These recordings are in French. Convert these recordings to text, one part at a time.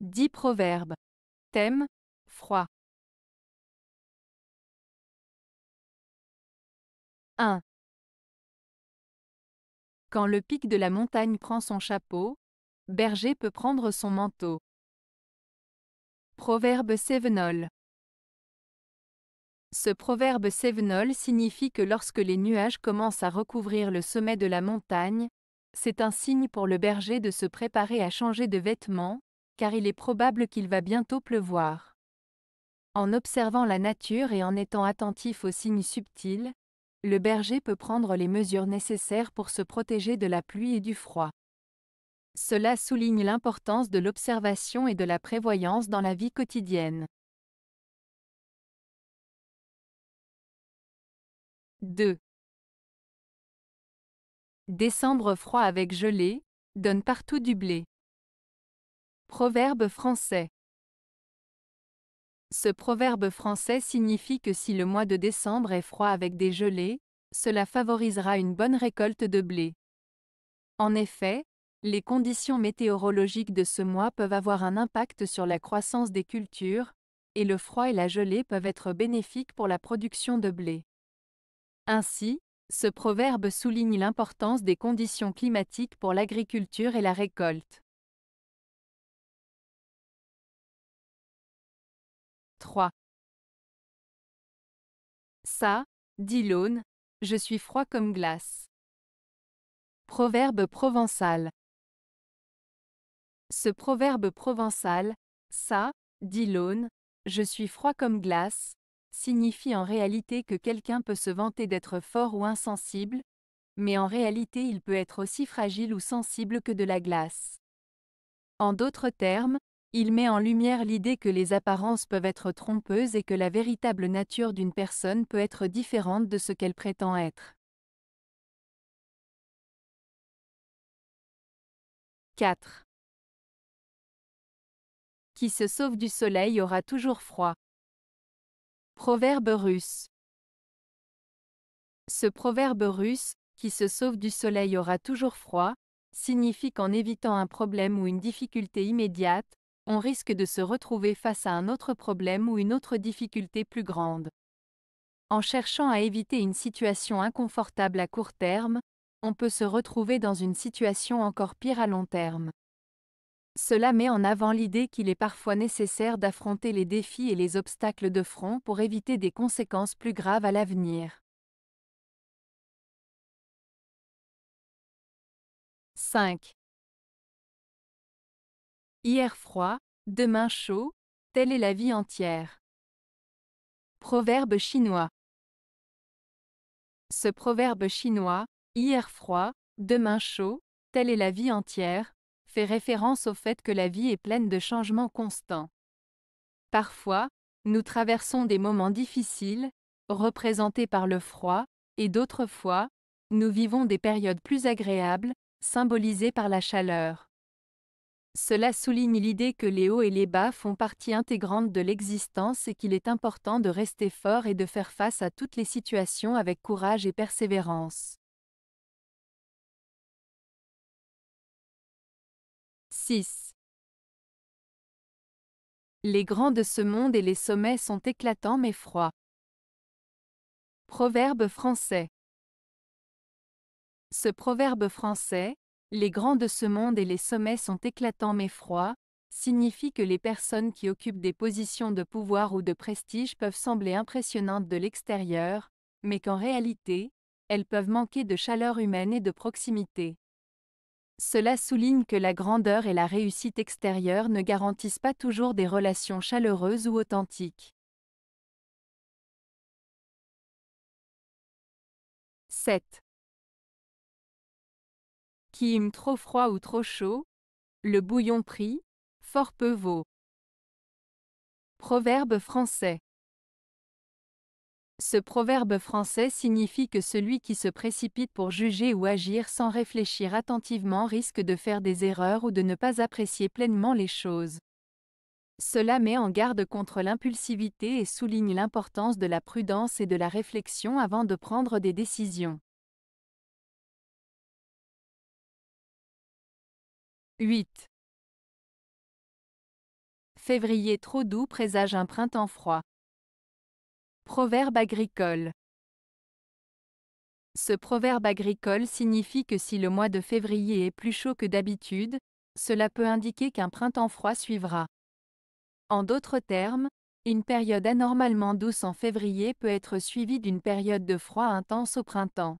Dix proverbes. Thème froid. 1. Quand le pic de la montagne prend son chapeau, berger peut prendre son manteau. Proverbe sévenol. Ce proverbe sévenol signifie que lorsque les nuages commencent à recouvrir le sommet de la montagne, c'est un signe pour le berger de se préparer à changer de vêtements, car il est probable qu'il va bientôt pleuvoir. En observant la nature et en étant attentif aux signes subtils, le berger peut prendre les mesures nécessaires pour se protéger de la pluie et du froid. Cela souligne l'importance de l'observation et de la prévoyance dans la vie quotidienne. 2. Décembre froid avec gelée, donne partout du blé. Proverbe français. Ce proverbe français signifie que si le mois de décembre est froid avec des gelées, cela favorisera une bonne récolte de blé. En effet, les conditions météorologiques de ce mois peuvent avoir un impact sur la croissance des cultures, et le froid et la gelée peuvent être bénéfiques pour la production de blé. Ainsi, ce proverbe souligne l'importance des conditions climatiques pour l'agriculture et la récolte. 3. Ça, dit l'aune, je suis froid comme glace. Proverbe provençal. Ce proverbe provençal, ça, dit l'aune, je suis froid comme glace, signifie en réalité que quelqu'un peut se vanter d'être fort ou insensible, mais en réalité il peut être aussi fragile ou sensible que de la glace. En d'autres termes, il met en lumière l'idée que les apparences peuvent être trompeuses et que la véritable nature d'une personne peut être différente de ce qu'elle prétend être. 4. Qui se sauve du soleil aura toujours froid. Proverbe russe. Ce proverbe russe, qui se sauve du soleil aura toujours froid, signifie qu'en évitant un problème ou une difficulté immédiate, on risque de se retrouver face à un autre problème ou une autre difficulté plus grande. En cherchant à éviter une situation inconfortable à court terme, on peut se retrouver dans une situation encore pire à long terme. Cela met en avant l'idée qu'il est parfois nécessaire d'affronter les défis et les obstacles de front pour éviter des conséquences plus graves à l'avenir. 5. Hier froid, demain chaud, telle est la vie entière. Proverbe chinois. Ce proverbe chinois, hier froid, demain chaud, telle est la vie entière, fait référence au fait que la vie est pleine de changements constants. Parfois, nous traversons des moments difficiles, représentés par le froid, et d'autres fois, nous vivons des périodes plus agréables, symbolisées par la chaleur. Cela souligne l'idée que les hauts et les bas font partie intégrante de l'existence et qu'il est important de rester fort et de faire face à toutes les situations avec courage et persévérance. 6. Les grands de ce monde et les sommets sont éclatants mais froids. Proverbe français Ce proverbe français, les grands de ce monde et les sommets sont éclatants mais froids, signifie que les personnes qui occupent des positions de pouvoir ou de prestige peuvent sembler impressionnantes de l'extérieur, mais qu'en réalité, elles peuvent manquer de chaleur humaine et de proximité. Cela souligne que la grandeur et la réussite extérieure ne garantissent pas toujours des relations chaleureuses ou authentiques. 7 qui trop froid ou trop chaud, le bouillon pris, fort peu vaut. Proverbe français. Ce proverbe français signifie que celui qui se précipite pour juger ou agir sans réfléchir attentivement risque de faire des erreurs ou de ne pas apprécier pleinement les choses. Cela met en garde contre l'impulsivité et souligne l'importance de la prudence et de la réflexion avant de prendre des décisions. 8. Février trop doux présage un printemps froid. Proverbe agricole. Ce proverbe agricole signifie que si le mois de février est plus chaud que d'habitude, cela peut indiquer qu'un printemps froid suivra. En d'autres termes, une période anormalement douce en février peut être suivie d'une période de froid intense au printemps.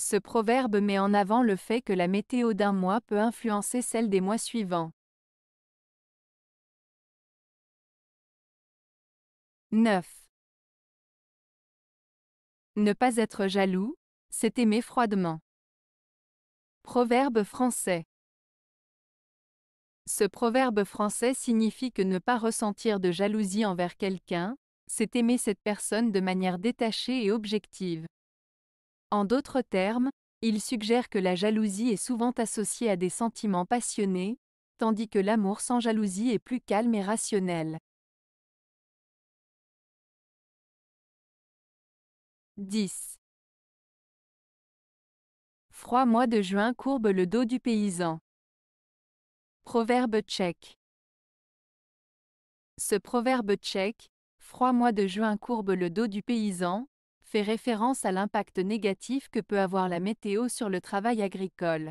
Ce proverbe met en avant le fait que la météo d'un mois peut influencer celle des mois suivants. 9. Ne pas être jaloux, c'est aimer froidement. Proverbe français. Ce proverbe français signifie que ne pas ressentir de jalousie envers quelqu'un, c'est aimer cette personne de manière détachée et objective. En d'autres termes, il suggère que la jalousie est souvent associée à des sentiments passionnés, tandis que l'amour sans jalousie est plus calme et rationnel. 10. Froid mois de juin courbe le dos du paysan. Proverbe tchèque. Ce proverbe tchèque, froid mois de juin courbe le dos du paysan, fait référence à l'impact négatif que peut avoir la météo sur le travail agricole.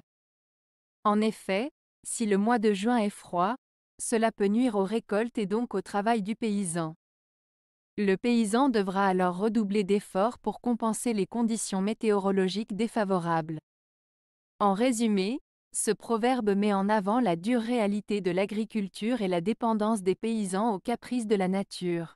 En effet, si le mois de juin est froid, cela peut nuire aux récoltes et donc au travail du paysan. Le paysan devra alors redoubler d'efforts pour compenser les conditions météorologiques défavorables. En résumé, ce proverbe met en avant la dure réalité de l'agriculture et la dépendance des paysans aux caprices de la nature.